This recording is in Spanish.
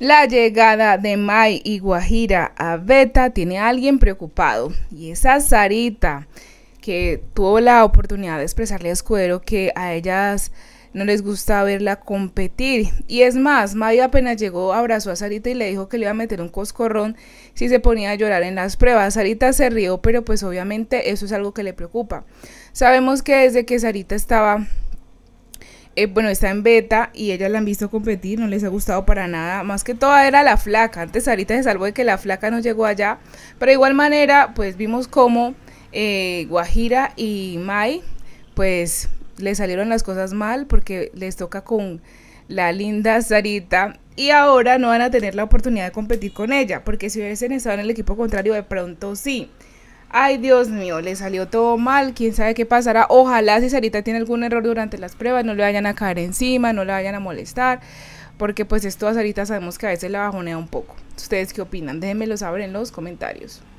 La llegada de Mai y Guajira a Beta tiene a alguien preocupado y esa Sarita que tuvo la oportunidad de expresarle a Escudero que a ellas no les gusta verla competir. Y es más, Mai apenas llegó, abrazó a Sarita y le dijo que le iba a meter un coscorrón si se ponía a llorar en las pruebas. Sarita se rió, pero pues obviamente eso es algo que le preocupa. Sabemos que desde que Sarita estaba eh, bueno, está en beta y ellas la han visto competir, no les ha gustado para nada. Más que toda era la flaca. Antes Sarita se salvó de que la flaca no llegó allá. Pero de igual manera, pues vimos cómo eh, Guajira y Mai, pues le salieron las cosas mal porque les toca con la linda Sarita y ahora no van a tener la oportunidad de competir con ella, porque si hubiesen estado en el equipo contrario de pronto sí. Ay, Dios mío, le salió todo mal, quién sabe qué pasará. Ojalá si Sarita tiene algún error durante las pruebas, no le vayan a caer encima, no le vayan a molestar, porque pues esto a Sarita sabemos que a veces la bajonea un poco. ¿Ustedes qué opinan? Déjenmelo saber en los comentarios.